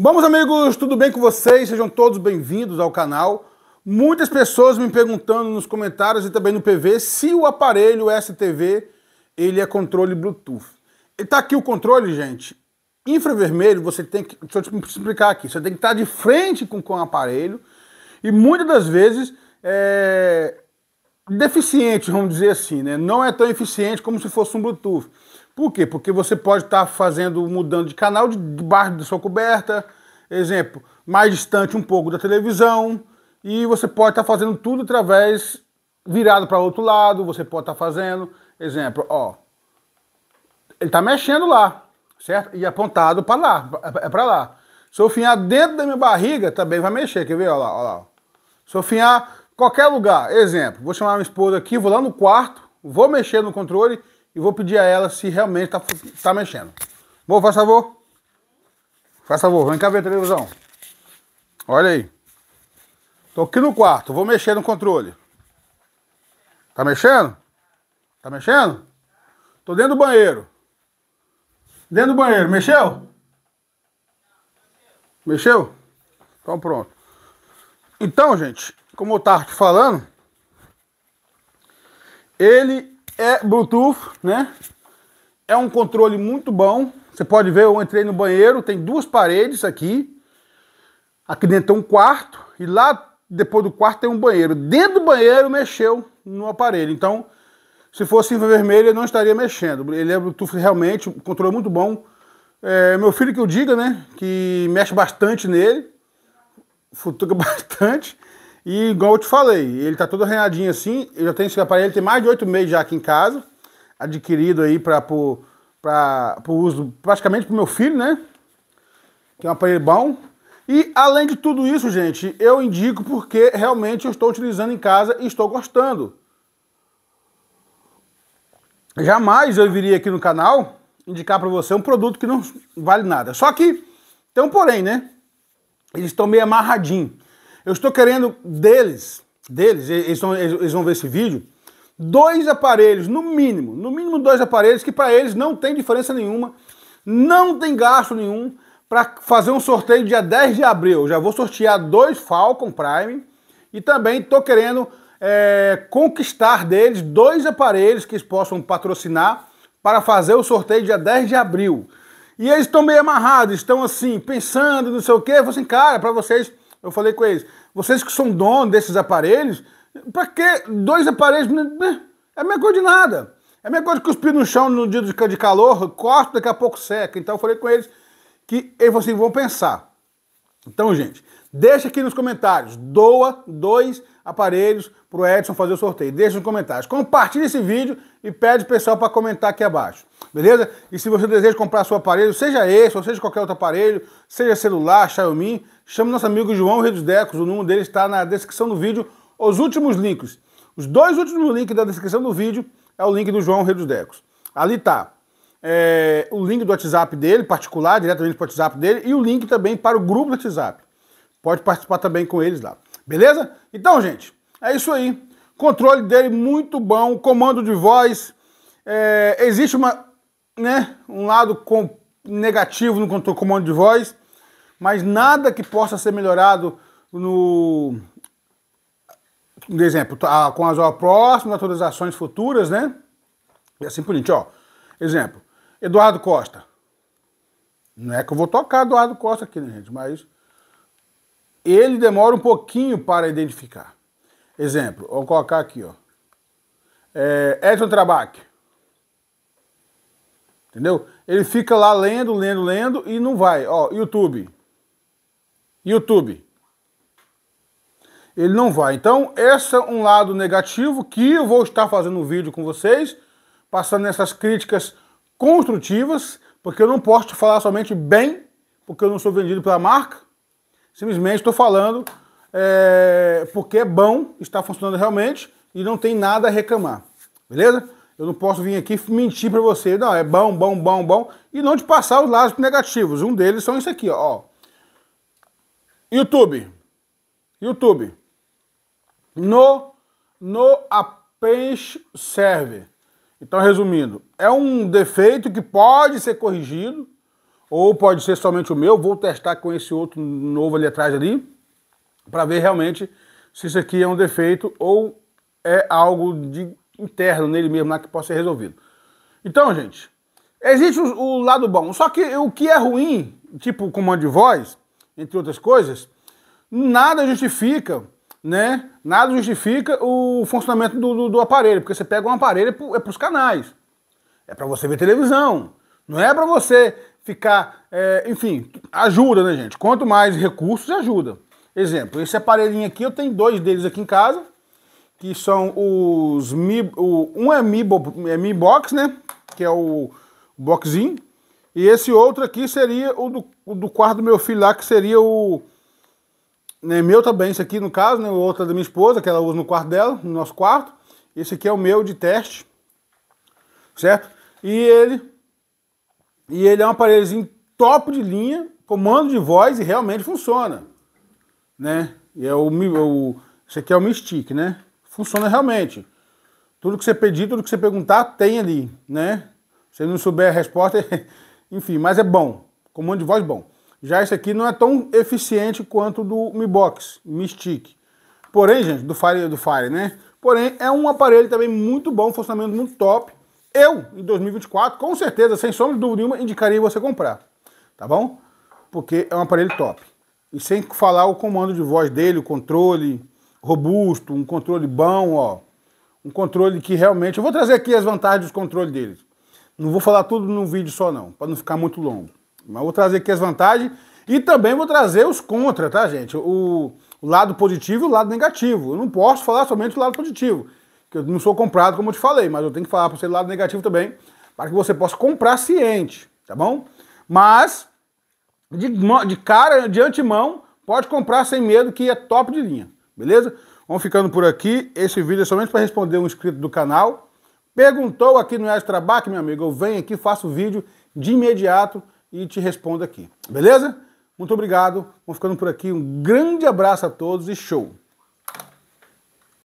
Vamos, amigos, tudo bem com vocês? Sejam todos bem-vindos ao canal. Muitas pessoas me perguntando nos comentários e também no PV se o aparelho STV ele é controle Bluetooth. E tá aqui o controle, gente. Infravermelho, você tem que. Deixa eu te explicar aqui. Você tem que estar tá de frente com, com o aparelho e muitas das vezes é deficiente, vamos dizer assim, né? Não é tão eficiente como se fosse um Bluetooth. Por quê? Porque você pode estar tá fazendo, mudando de canal debaixo da sua coberta, exemplo, mais distante um pouco da televisão, e você pode estar tá fazendo tudo através virado para outro lado, você pode estar tá fazendo, exemplo, ó, ele está mexendo lá, certo? E apontado para lá, é, é para lá. Se eu finhar dentro da minha barriga, também vai mexer, quer ver? Olha lá, olha lá. Se eu finhar qualquer lugar, exemplo, vou chamar minha esposa aqui, vou lá no quarto, vou mexer no controle e vou pedir a ela se realmente tá, tá mexendo. Vou, faz favor. Faz favor, vem cá ver a televisão. Olha aí. Tô aqui no quarto, vou mexer no controle. Tá mexendo? Tá mexendo? Tô dentro do banheiro. Dentro do banheiro, mexeu? Mexeu? Então pronto. Então, gente, como eu tava te falando, ele é Bluetooth, né? É um controle muito bom. Você pode ver, eu entrei no banheiro, tem duas paredes aqui. Aqui dentro tem um quarto e lá depois do quarto tem um banheiro. Dentro do banheiro mexeu no aparelho. Então, se fosse em vermelho, ele não estaria mexendo. Ele é Bluetooth realmente, um controle muito bom. É, meu filho que eu diga, né? Que mexe bastante nele, futuca bastante. E igual eu te falei, ele tá todo arranhadinho assim. Eu já tenho esse aparelho, tem mais de oito meses já aqui em casa, adquirido aí para para o uso praticamente para o meu filho, né? Que é um aparelho bom. E além de tudo isso, gente, eu indico porque realmente eu estou utilizando em casa e estou gostando. Jamais eu viria aqui no canal indicar para você um produto que não vale nada. Só que tem um porém, né? Eles estão meio amarradinhos. Eu estou querendo deles, deles, eles, vão, eles vão ver esse vídeo, dois aparelhos, no mínimo, no mínimo dois aparelhos, que para eles não tem diferença nenhuma, não tem gasto nenhum, para fazer um sorteio dia 10 de abril. Eu já vou sortear dois Falcon Prime e também estou querendo é, conquistar deles dois aparelhos que eles possam patrocinar para fazer o sorteio dia 10 de abril. E eles estão meio amarrados, estão assim, pensando, não sei o que. Eu falei assim, cara, para vocês eu falei com eles, vocês que são dono desses aparelhos, para que dois aparelhos? Né, né? É a mesma coisa de nada. É a mesma coisa de cuspir no chão no dia de calor, corta, daqui a pouco seca. Então eu falei com eles que eles assim, vão pensar. Então, gente, deixa aqui nos comentários. Doa dois aparelhos para o Edson fazer o sorteio. Deixa nos comentários. Compartilha esse vídeo e pede o pessoal para comentar aqui abaixo beleza? E se você deseja comprar seu aparelho, seja esse ou seja qualquer outro aparelho, seja celular, Xiaomi, chame nosso amigo João Redos Decos, o número dele está na descrição do vídeo, os últimos links. Os dois últimos links da descrição do vídeo é o link do João Redos Decos. Ali está é, o link do WhatsApp dele, particular, diretamente para o WhatsApp dele, e o link também para o grupo do WhatsApp. Pode participar também com eles lá, beleza? Então, gente, é isso aí. Controle dele muito bom, comando de voz. É, existe uma né, um lado com, negativo no controle comando de voz, mas nada que possa ser melhorado no, por exemplo, tá, com as próximas atualizações futuras, né? E assim por diante, ó. Exemplo, Eduardo Costa. Não é que eu vou tocar Eduardo Costa aqui, né, gente? Mas ele demora um pouquinho para identificar. Exemplo, vou colocar aqui, ó. É, Edson Trabac. Entendeu? Ele fica lá lendo, lendo, lendo e não vai. Ó, YouTube. YouTube. Ele não vai. Então, esse é um lado negativo que eu vou estar fazendo um vídeo com vocês, passando essas críticas construtivas, porque eu não posso te falar somente bem, porque eu não sou vendido pela marca. Simplesmente estou falando é, porque é bom, está funcionando realmente e não tem nada a reclamar. Beleza? Eu não posso vir aqui mentir para você, não, é bom, bom, bom, bom, e não te passar os lados negativos. Um deles são isso aqui, ó. YouTube. YouTube. No, no Apache serve. Então, resumindo, é um defeito que pode ser corrigido, ou pode ser somente o meu. Vou testar com esse outro novo ali atrás ali, para ver realmente se isso aqui é um defeito ou é algo de interno nele mesmo lá que possa ser resolvido. Então, gente, existe o, o lado bom. Só que o que é ruim, tipo comando de voz, entre outras coisas, nada justifica né? Nada justifica o funcionamento do, do, do, aparelho, porque você pega um aparelho é para é os canais, é para você ver televisão, não é para você ficar, é, enfim, ajuda, né, gente? Quanto mais recursos, ajuda. Exemplo, esse aparelhinho aqui, eu tenho dois deles aqui em casa, que são os Mi, o, um é Mi, é Mi Box, né? Que é o boxinho. E esse outro aqui seria o do, o do quarto do meu filho lá, que seria o né, meu também, esse aqui no caso, né? O outro é da minha esposa, que ela usa no quarto dela, no nosso quarto. Esse aqui é o meu de teste, certo? E ele, e ele é um aparelhozinho top de linha, comando de voz e realmente funciona, né? E é o, o esse aqui é o Mi Stick, né? funciona realmente. Tudo que você pedir, tudo que você perguntar, tem ali, né? Se não souber a resposta, enfim, mas é bom. Comando de voz bom. Já esse aqui não é tão eficiente quanto do Mi Box, Mi Stick. Porém, gente, do Fire, do Fire, né? Porém, é um aparelho também muito bom, funcionamento muito top. Eu, em 2024, com certeza, sem sombra de dúvida nenhuma, indicaria você comprar. Tá bom? Porque é um aparelho top. E sem falar o comando de voz dele, o controle, robusto, um controle bom, ó. Um controle que realmente. Eu vou trazer aqui as vantagens do controle deles. Não vou falar tudo num vídeo só, não, para não ficar muito longo. Mas vou trazer aqui as vantagens e também vou trazer os contra, tá, gente? O, o lado positivo e o lado negativo. Eu não posso falar somente do lado positivo, que eu não sou comprado, como eu te falei, mas eu tenho que falar para você do lado negativo também, para que você possa comprar ciente, tá bom? Mas, de, de cara, de antemão, pode comprar sem medo, que é top de linha. Beleza? Vamos ficando por aqui. Esse vídeo é somente para responder um inscrito do canal. Perguntou aqui no Back, meu amigo. Eu venho aqui, faço o vídeo de imediato e te respondo aqui. Beleza? Muito obrigado. Vamos ficando por aqui. Um grande abraço a todos e show!